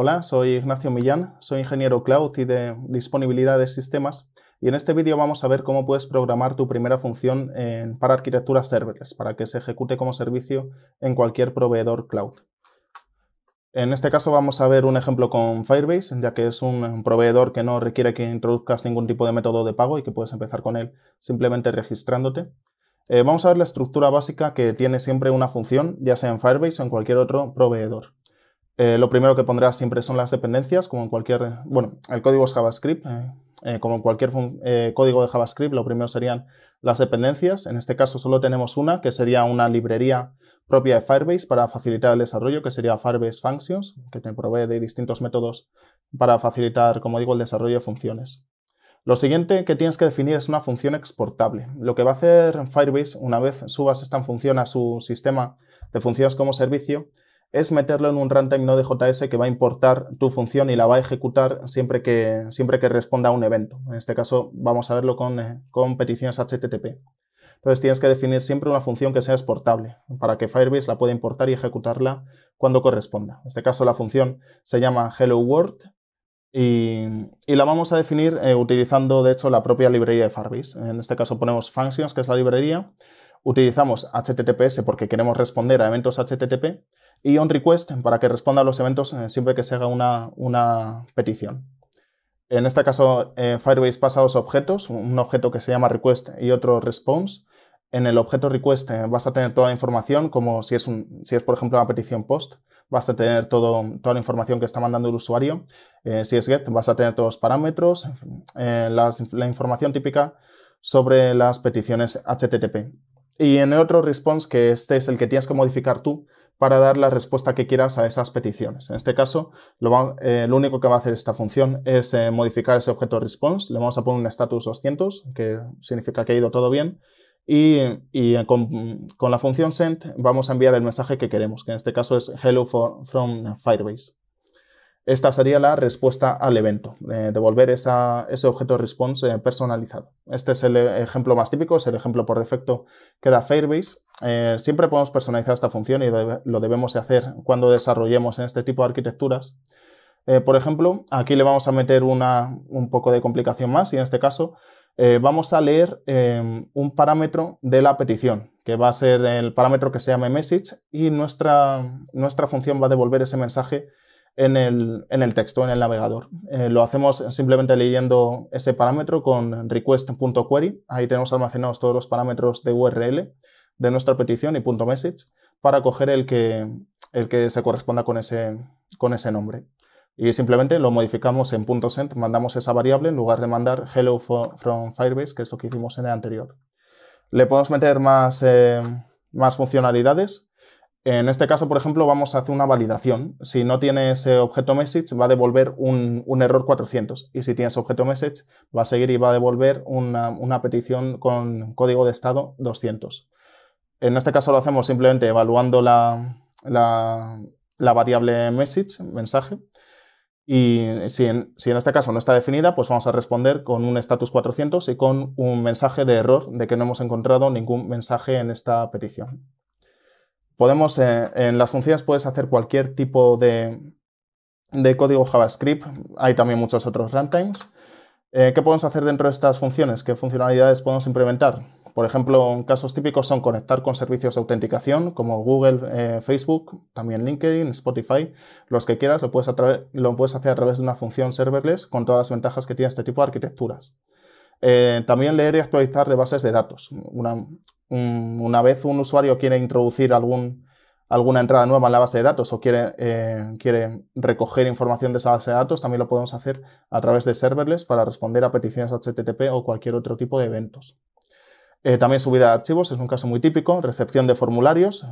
Hola, soy Ignacio Millán, soy ingeniero cloud y de disponibilidad de sistemas y en este vídeo vamos a ver cómo puedes programar tu primera función para arquitectura serverless, para que se ejecute como servicio en cualquier proveedor cloud. En este caso vamos a ver un ejemplo con Firebase, ya que es un proveedor que no requiere que introduzcas ningún tipo de método de pago y que puedes empezar con él simplemente registrándote. Eh, vamos a ver la estructura básica que tiene siempre una función, ya sea en Firebase o en cualquier otro proveedor. Eh, lo primero que pondrás siempre son las dependencias, como en cualquier, bueno, el código es JavaScript, eh, eh, como en cualquier código de JavaScript, lo primero serían las dependencias. En este caso solo tenemos una, que sería una librería propia de Firebase para facilitar el desarrollo, que sería Firebase Functions, que te provee de distintos métodos para facilitar, como digo, el desarrollo de funciones. Lo siguiente que tienes que definir es una función exportable. Lo que va a hacer Firebase, una vez subas esta función a su sistema de funciones como servicio, es meterlo en un runtime de JS que va a importar tu función y la va a ejecutar siempre que, siempre que responda a un evento. En este caso vamos a verlo con, eh, peticiones HTTP. Entonces tienes que definir siempre una función que sea exportable para que Firebase la pueda importar y ejecutarla cuando corresponda. En este caso la función se llama Hello World y, la vamos a definir eh, utilizando de hecho la propia librería de Firebase. En este caso ponemos functions, que es la librería. Utilizamos HTTPS porque queremos responder a eventos HTTP y un request para que responda a los eventos eh, siempre que se haga una, una petición. En este caso, eh, Firebase pasa dos objetos, un objeto que se llama request y otro response. En el objeto request eh, vas a tener toda la información, como si es, un, si es por ejemplo una petición post, vas a tener todo, toda la información que está mandando el usuario. si es get, vas a tener todos los parámetros, la información típica sobre las peticiones HTTP. Y en el otro response, que este es el que tienes que modificar tú, para dar la respuesta que quieras a esas peticiones. En este caso, lo, eh, único que va a hacer esta función es eh, modificar ese objeto response. Le vamos a poner un status 200, que significa que ha ido todo bien. Y, eh, con, la función send vamos a enviar el mensaje que queremos, que en este caso es hello from Firebase. Esta sería la respuesta al evento, devolver ese objeto response personalizado. Este es el ejemplo más típico, es el ejemplo por defecto que da Firebase eh, siempre podemos personalizar esta función y lo debemos hacer cuando desarrollemos en este tipo de arquitecturas. Eh, por ejemplo, aquí le vamos a meter un poco de complicación más y en este caso eh, vamos a leer em, un parámetro de la petición, que va a ser el parámetro que se llame message y nuestra, función va a devolver ese mensaje en el, en el texto, en el navegador. lo hacemos simplemente leyendo ese parámetro con request.query. Ahí tenemos almacenados todos los parámetros de URL de nuestra petición y punto .message para coger el que, el que se corresponda con ese, con ese nombre. Y simplemente lo modificamos en punto .send, mandamos esa variable en lugar de mandar hello from Firebase, que es lo que hicimos en el anterior. Le podemos meter más, eh, más funcionalidades. En este caso, por ejemplo, vamos a hacer una validación. Si no tiene ese objeto message, va a devolver un, error 400. Y si tienes objeto message, va a seguir y va a devolver una, una petición con código de estado 200. En este caso lo hacemos simplemente evaluando la, variable message, mensaje. Y si en, este caso no está definida, pues vamos a responder con un status 400 y con un mensaje de error de que no hemos encontrado ningún mensaje en esta petición. Podemos, eh, en las funciones puedes hacer cualquier tipo de, código JavaScript. Hay también muchos otros runtimes. Eh, ¿Qué podemos hacer dentro de estas funciones? ¿Qué funcionalidades podemos implementar? Por ejemplo, casos típicos son conectar con servicios de autenticación como Google, eh, Facebook, también LinkedIn, Spotify, los que quieras, lo puedes, hacer a través de una función serverless con todas las ventajas que tiene este tipo de arquitecturas. Eh, también leer y actualizar de bases de datos. Una, vez un usuario quiere introducir alguna entrada nueva en la base de datos o quiere, eh, quiere, recoger información de esa base de datos, también lo podemos hacer a través de serverless para responder a peticiones HTTP o cualquier otro tipo de eventos. Eh, también subida de archivos es un caso muy típico, recepción de formularios,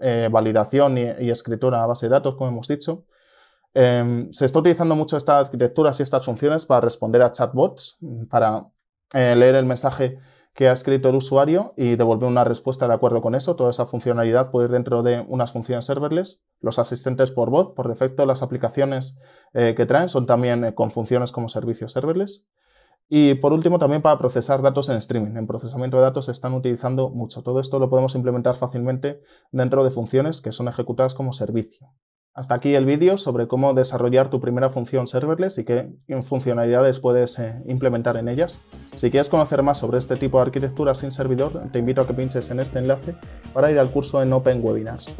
eh, validación y, escritura a base de datos, como hemos dicho. Em, se está utilizando mucho estas arquitecturas y estas funciones para responder a chatbots, para eh, leer el mensaje que ha escrito el usuario y devolver una respuesta de acuerdo con eso. Toda esa funcionalidad puede ir dentro de unas funciones serverless. Los asistentes por voz, por defecto, las aplicaciones que traen son también con funciones como servicios serverless. Y por último, también para procesar datos en streaming. En procesamiento de datos se están utilizando mucho. Todo esto lo podemos implementar fácilmente dentro de funciones que son ejecutadas como servicio. Hasta aquí el vídeo sobre cómo desarrollar tu primera función serverless y qué funcionalidades puedes eh, implementar en ellas. Si quieres conocer más sobre este tipo de arquitectura sin servidor, te invito a que pinches en este enlace para ir al curso en Open Webinars.